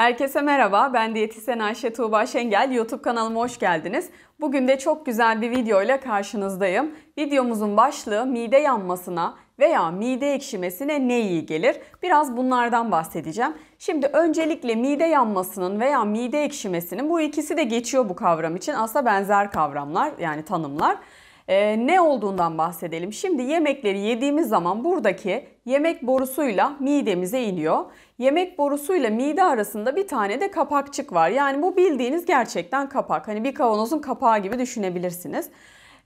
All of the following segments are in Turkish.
Herkese merhaba, ben diyetisyen Ayşe Tuğba Şengel. YouTube kanalıma hoş geldiniz. Bugün de çok güzel bir video ile karşınızdayım. Videomuzun başlığı mide yanmasına veya mide ekşimesine ne iyi gelir? Biraz bunlardan bahsedeceğim. Şimdi öncelikle mide yanmasının veya mide ekşimesinin bu ikisi de geçiyor bu kavram için. Aslında benzer kavramlar yani tanımlar. Ee, ne olduğundan bahsedelim. Şimdi yemekleri yediğimiz zaman buradaki yemek borusuyla midemize iniyor. Yemek borusuyla mide arasında bir tane de kapakçık var. Yani bu bildiğiniz gerçekten kapak. Hani bir kavanozun kapağı gibi düşünebilirsiniz.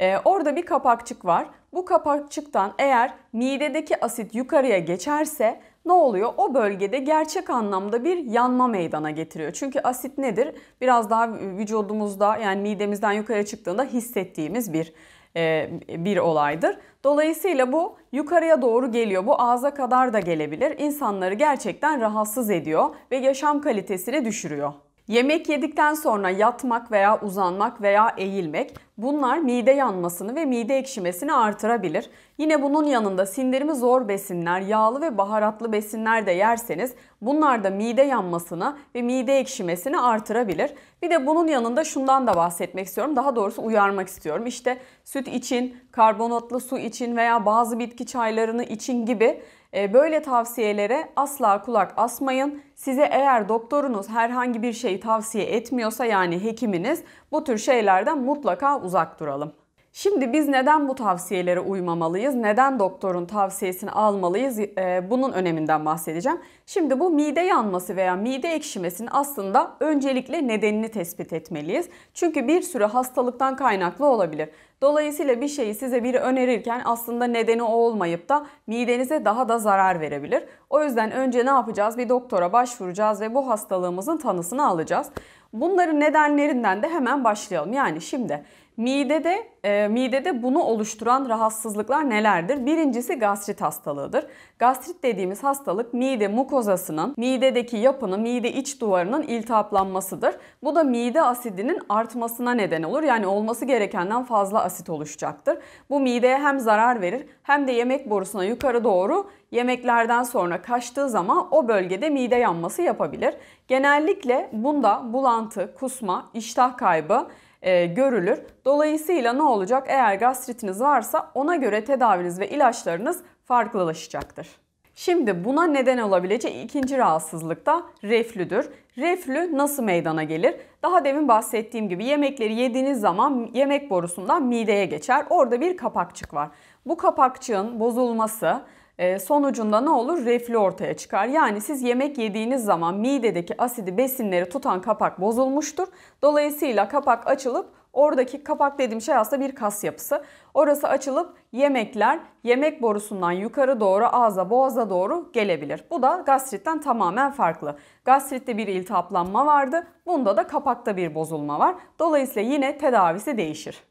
Ee, orada bir kapakçık var. Bu kapakçıktan eğer midedeki asit yukarıya geçerse ne oluyor? O bölgede gerçek anlamda bir yanma meydana getiriyor. Çünkü asit nedir? Biraz daha vücudumuzda yani midemizden yukarı çıktığında hissettiğimiz bir e, bir olaydır. Dolayısıyla bu yukarıya doğru geliyor. Bu ağza kadar da gelebilir. İnsanları gerçekten rahatsız ediyor ve yaşam kalitesini düşürüyor. Yemek yedikten sonra yatmak veya uzanmak veya eğilmek Bunlar mide yanmasını ve mide ekşimesini artırabilir. Yine bunun yanında sindirimi zor besinler, yağlı ve baharatlı besinler de yerseniz bunlar da mide yanmasını ve mide ekşimesini artırabilir. Bir de bunun yanında şundan da bahsetmek istiyorum. Daha doğrusu uyarmak istiyorum. İşte süt için, karbonatlı su için veya bazı bitki çaylarını için gibi e, Böyle tavsiyelere asla kulak asmayın. Size eğer doktorunuz herhangi bir şeyi tavsiye etmiyorsa yani hekiminiz bu tür şeylerden mutlaka uzak uzak duralım. Şimdi biz neden bu tavsiyelere uymamalıyız? Neden doktorun tavsiyesini almalıyız? Ee, bunun öneminden bahsedeceğim. Şimdi bu mide yanması veya mide ekşimesinin aslında öncelikle nedenini tespit etmeliyiz. Çünkü bir sürü hastalıktan kaynaklı olabilir. Dolayısıyla bir şeyi size biri önerirken aslında nedeni o olmayıp da midenize daha da zarar verebilir. O yüzden önce ne yapacağız? Bir doktora başvuracağız ve bu hastalığımızın tanısını alacağız. Bunların nedenlerinden de hemen başlayalım. Yani şimdi Midede, e, midede bunu oluşturan rahatsızlıklar nelerdir? Birincisi gastrit hastalığıdır. Gastrit dediğimiz hastalık mide mukozasının, midedeki yapının, mide iç duvarının iltihaplanmasıdır. Bu da mide asidinin artmasına neden olur. Yani olması gerekenden fazla asit oluşacaktır. Bu mideye hem zarar verir hem de yemek borusuna yukarı doğru yemeklerden sonra kaçtığı zaman o bölgede mide yanması yapabilir. Genellikle bunda bulantı, kusma, iştah kaybı, e, görülür. Dolayısıyla ne olacak? Eğer gastritiniz varsa ona göre tedaviniz ve ilaçlarınız farklılaşacaktır. Şimdi buna neden olabilecek ikinci rahatsızlık da reflüdür. Reflü nasıl meydana gelir? Daha demin bahsettiğim gibi yemekleri yediğiniz zaman yemek borusundan mideye geçer. Orada bir kapakçık var. Bu kapakçığın bozulması ee, sonucunda ne olur? Reflü ortaya çıkar. Yani siz yemek yediğiniz zaman midedeki asidi besinleri tutan kapak bozulmuştur. Dolayısıyla kapak açılıp oradaki kapak dediğim şey aslında bir kas yapısı. Orası açılıp yemekler yemek borusundan yukarı doğru ağza boğaza doğru gelebilir. Bu da gastritten tamamen farklı. Gastritte bir iltihaplanma vardı. Bunda da kapakta bir bozulma var. Dolayısıyla yine tedavisi değişir.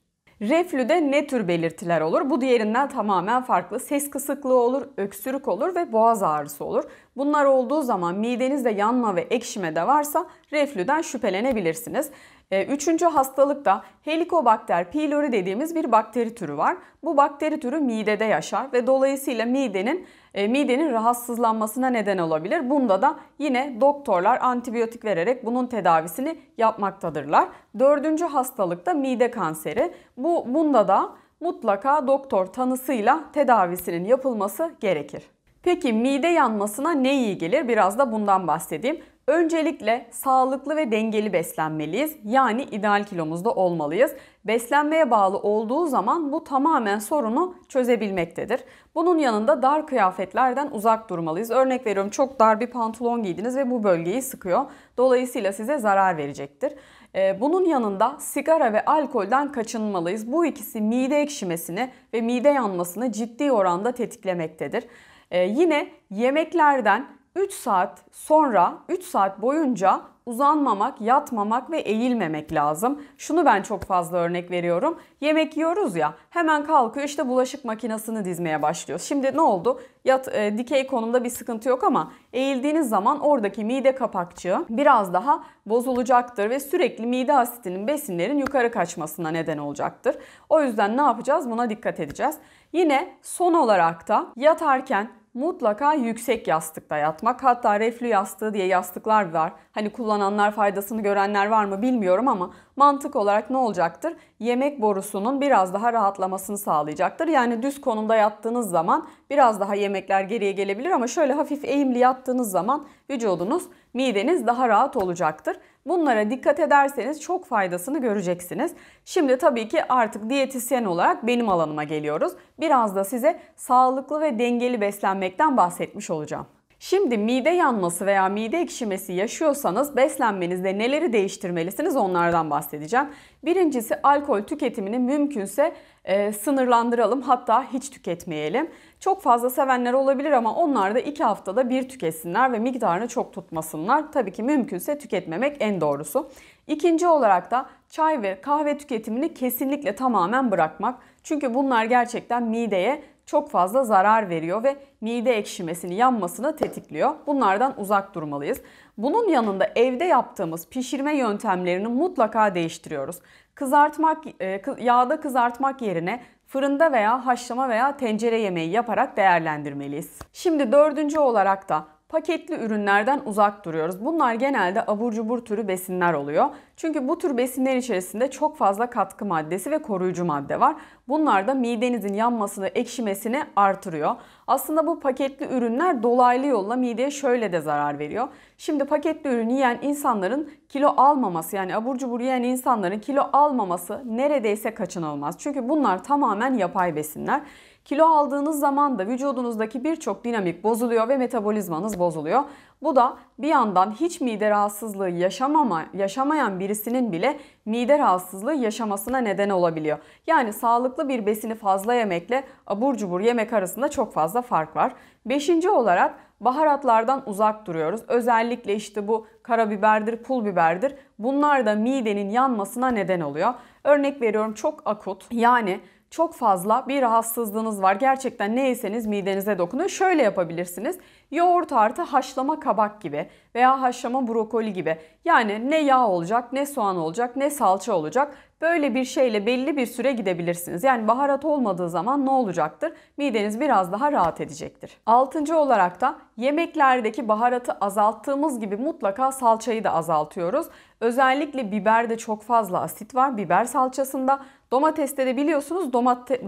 Reflüde ne tür belirtiler olur? Bu diğerinden tamamen farklı. Ses kısıklığı olur, öksürük olur ve boğaz ağrısı olur. Bunlar olduğu zaman midenizde yanma ve ekşime de varsa reflüden şüphelenebilirsiniz. Ee, üçüncü hastalık da Helicobacter pylori dediğimiz bir bakteri türü var. Bu bakteri türü midede yaşar ve dolayısıyla midenin e, midenin rahatsızlanmasına neden olabilir. Bunda da yine doktorlar antibiyotik vererek bunun tedavisini yapmaktadırlar. Dördüncü hastalık da mide kanseri. Bu bunda da mutlaka doktor tanısıyla tedavisinin yapılması gerekir. Peki mide yanmasına ne iyi gelir? Biraz da bundan bahsedeyim. Öncelikle sağlıklı ve dengeli beslenmeliyiz. Yani ideal kilomuzda olmalıyız. Beslenmeye bağlı olduğu zaman bu tamamen sorunu çözebilmektedir. Bunun yanında dar kıyafetlerden uzak durmalıyız. Örnek veriyorum çok dar bir pantolon giydiniz ve bu bölgeyi sıkıyor. Dolayısıyla size zarar verecektir. Ee, bunun yanında sigara ve alkolden kaçınmalıyız. Bu ikisi mide ekşimesini ve mide yanmasını ciddi oranda tetiklemektedir. Ee, yine yemeklerden 3 saat sonra 3 saat boyunca uzanmamak, yatmamak ve eğilmemek lazım. Şunu ben çok fazla örnek veriyorum. Yemek yiyoruz ya hemen kalkıyor işte bulaşık makinesini dizmeye başlıyor. Şimdi ne oldu? Yat, e, dikey konumda bir sıkıntı yok ama eğildiğiniz zaman oradaki mide kapakçığı biraz daha bozulacaktır ve sürekli mide asitinin besinlerin yukarı kaçmasına neden olacaktır. O yüzden ne yapacağız? Buna dikkat edeceğiz. Yine son olarak da yatarken mutlaka yüksek yastıkta yatmak. Hatta reflü yastığı diye yastıklar var. Hani kullananlar faydasını görenler var mı bilmiyorum ama mantık olarak ne olacaktır? Yemek borusunun biraz daha rahatlamasını sağlayacaktır. Yani düz konumda yattığınız zaman biraz daha yemekler geriye gelebilir ama şöyle hafif eğimli yattığınız zaman vücudunuz, mideniz daha rahat olacaktır. Bunlara dikkat ederseniz çok faydasını göreceksiniz. Şimdi tabii ki artık diyetisyen olarak benim alanıma geliyoruz. Biraz da size sağlıklı ve dengeli beslenmekten bahsetmiş olacağım. Şimdi mide yanması veya mide ekşimesi yaşıyorsanız beslenmenizde neleri değiştirmelisiniz onlardan bahsedeceğim. Birincisi alkol tüketimini mümkünse e, sınırlandıralım hatta hiç tüketmeyelim. Çok fazla sevenler olabilir ama onlar da 2 haftada bir tüketsinler ve miktarını çok tutmasınlar. Tabii ki mümkünse tüketmemek en doğrusu. İkinci olarak da çay ve kahve tüketimini kesinlikle tamamen bırakmak. Çünkü bunlar gerçekten mideye çok fazla zarar veriyor ve mide ekşimesini, yanmasını tetikliyor. Bunlardan uzak durmalıyız. Bunun yanında evde yaptığımız pişirme yöntemlerini mutlaka değiştiriyoruz. Kızartmak, e, yağda kızartmak yerine fırında veya haşlama veya tencere yemeği yaparak değerlendirmeliyiz. Şimdi dördüncü olarak da paketli ürünlerden uzak duruyoruz. Bunlar genelde abur cubur türü besinler oluyor. Çünkü bu tür besinler içerisinde çok fazla katkı maddesi ve koruyucu madde var. Bunlar da midenizin yanmasını, ekşimesini artırıyor. Aslında bu paketli ürünler dolaylı yolla mideye şöyle de zarar veriyor. Şimdi paketli ürün yiyen insanların kilo almaması yani abur cubur yiyen insanların kilo almaması neredeyse kaçınılmaz. Çünkü bunlar tamamen yapay besinler. Kilo aldığınız zaman da vücudunuzdaki birçok dinamik bozuluyor ve metabolizmanız bozuluyor. Bu da bir yandan hiç mide rahatsızlığı yaşamama, yaşamayan birisinin bile mide rahatsızlığı yaşamasına neden olabiliyor. Yani sağlıklı bir besini fazla yemekle abur cubur yemek arasında çok fazla fark var. Beşinci olarak baharatlardan uzak duruyoruz. Özellikle işte bu karabiberdir, pul biberdir. Bunlar da midenin yanmasına neden oluyor. Örnek veriyorum çok akut yani çok fazla bir rahatsızlığınız var. Gerçekten ne yeseniz midenize dokunuyor. Şöyle yapabilirsiniz. Yoğurt artı haşlama kabak gibi veya haşlama brokoli gibi. Yani ne yağ olacak, ne soğan olacak, ne salça olacak. Böyle bir şeyle belli bir süre gidebilirsiniz. Yani baharat olmadığı zaman ne olacaktır? Mideniz biraz daha rahat edecektir. Altıncı olarak da yemeklerdeki baharatı azalttığımız gibi mutlaka salçayı da azaltıyoruz. Özellikle biberde çok fazla asit var. Biber salçasında Domateste de biliyorsunuz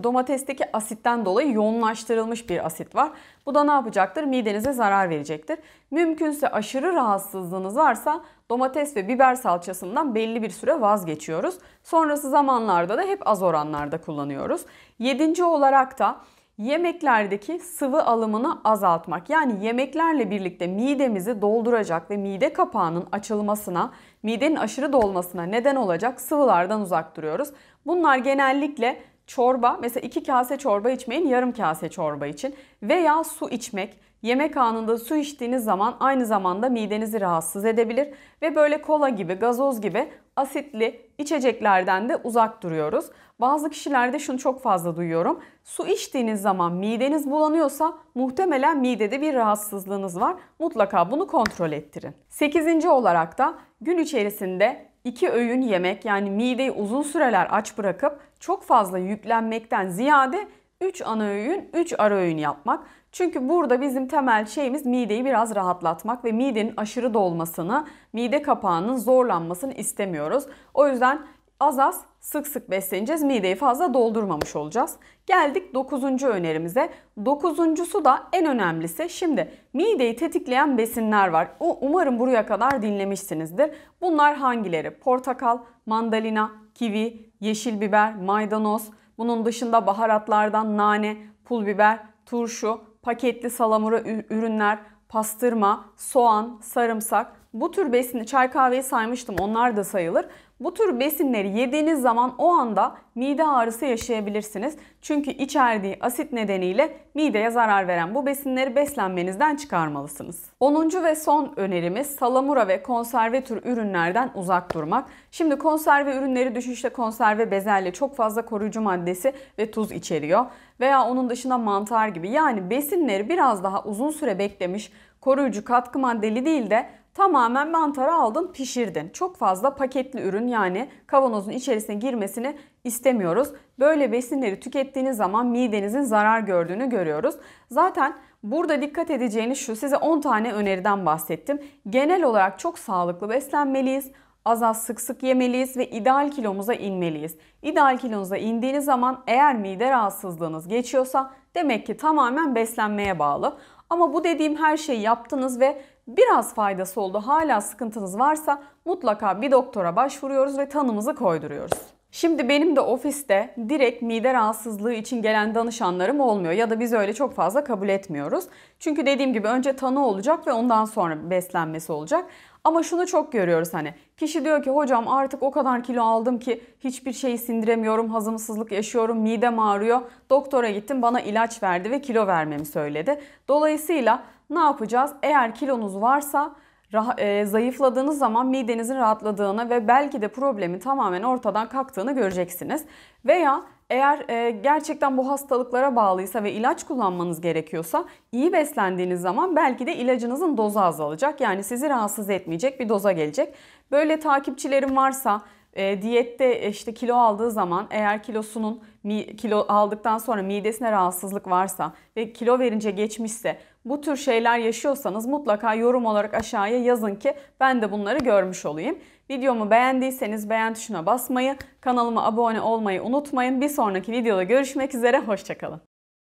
domatesteki asitten dolayı yoğunlaştırılmış bir asit var. Bu da ne yapacaktır? Midenize zarar verecektir. Mümkünse aşırı rahatsızlığınız varsa domates ve biber salçasından belli bir süre vazgeçiyoruz. Sonrası zamanlarda da hep az oranlarda kullanıyoruz. Yedinci olarak da yemeklerdeki sıvı alımını azaltmak. Yani yemeklerle birlikte midemizi dolduracak ve mide kapağının açılmasına, midenin aşırı dolmasına neden olacak sıvılardan uzak duruyoruz. Bunlar genellikle çorba mesela 2 kase çorba içmeyin yarım kase çorba için veya su içmek yemek anında su içtiğiniz zaman aynı zamanda midenizi rahatsız edebilir ve böyle kola gibi gazoz gibi asitli içeceklerden de uzak duruyoruz. Bazı kişilerde şunu çok fazla duyuyorum. Su içtiğiniz zaman mideniz bulanıyorsa muhtemelen midede bir rahatsızlığınız var. Mutlaka bunu kontrol ettirin. Sekizinci olarak da gün içerisinde iki öğün yemek yani mideyi uzun süreler aç bırakıp çok fazla yüklenmekten ziyade 3 ana öğün, 3 ara öğün yapmak. Çünkü burada bizim temel şeyimiz mideyi biraz rahatlatmak ve midenin aşırı dolmasını, mide kapağının zorlanmasını istemiyoruz. O yüzden az az sık sık besleneceğiz. Mideyi fazla doldurmamış olacağız. Geldik 9. önerimize. Dokuzuncusu da en önemlisi. Şimdi mideyi tetikleyen besinler var. O umarım buraya kadar dinlemişsinizdir. Bunlar hangileri? Portakal, mandalina, kivi, yeşil biber, maydanoz, bunun dışında baharatlardan nane, pul biber, turşu, paketli salamura ürünler, pastırma, soğan, sarımsak, bu tür besin çay kahveyi saymıştım onlar da sayılır. Bu tür besinleri yediğiniz zaman o anda mide ağrısı yaşayabilirsiniz. Çünkü içerdiği asit nedeniyle mideye zarar veren bu besinleri beslenmenizden çıkarmalısınız. 10. ve son önerimiz salamura ve konserve tür ürünlerden uzak durmak. Şimdi konserve ürünleri düşünüşte konserve bezelye çok fazla koruyucu maddesi ve tuz içeriyor. Veya onun dışında mantar gibi yani besinleri biraz daha uzun süre beklemiş koruyucu katkı maddeli değil de Tamamen mantarı aldın pişirdin. Çok fazla paketli ürün yani kavanozun içerisine girmesini istemiyoruz. Böyle besinleri tükettiğiniz zaman midenizin zarar gördüğünü görüyoruz. Zaten burada dikkat edeceğiniz şu size 10 tane öneriden bahsettim. Genel olarak çok sağlıklı beslenmeliyiz az az sık sık yemeliyiz ve ideal kilomuza inmeliyiz. İdeal kilonuza indiğiniz zaman eğer mide rahatsızlığınız geçiyorsa demek ki tamamen beslenmeye bağlı. Ama bu dediğim her şeyi yaptınız ve biraz faydası oldu hala sıkıntınız varsa mutlaka bir doktora başvuruyoruz ve tanımızı koyduruyoruz. Şimdi benim de ofiste direkt mide rahatsızlığı için gelen danışanlarım olmuyor ya da biz öyle çok fazla kabul etmiyoruz. Çünkü dediğim gibi önce tanı olacak ve ondan sonra beslenmesi olacak. Ama şunu çok görüyoruz hani Kişi diyor ki hocam artık o kadar kilo aldım ki hiçbir şeyi sindiremiyorum, hazımsızlık yaşıyorum, midem ağrıyor. Doktora gittim bana ilaç verdi ve kilo vermemi söyledi. Dolayısıyla ne yapacağız? Eğer kilonuz varsa e, zayıfladığınız zaman midenizin rahatladığını ve belki de problemi tamamen ortadan kalktığını göreceksiniz. Veya eğer e, gerçekten bu hastalıklara bağlıysa ve ilaç kullanmanız gerekiyorsa iyi beslendiğiniz zaman belki de ilacınızın dozu azalacak. Yani sizi rahatsız etmeyecek bir doza gelecek. Böyle takipçilerim varsa e, diyette e, işte kilo aldığı zaman eğer kilosunun kilo aldıktan sonra midesine rahatsızlık varsa ve kilo verince geçmişse bu tür şeyler yaşıyorsanız mutlaka yorum olarak aşağıya yazın ki ben de bunları görmüş olayım. Videomu beğendiyseniz beğen tuşuna basmayı, kanalıma abone olmayı unutmayın. Bir sonraki videoda görüşmek üzere, hoşçakalın.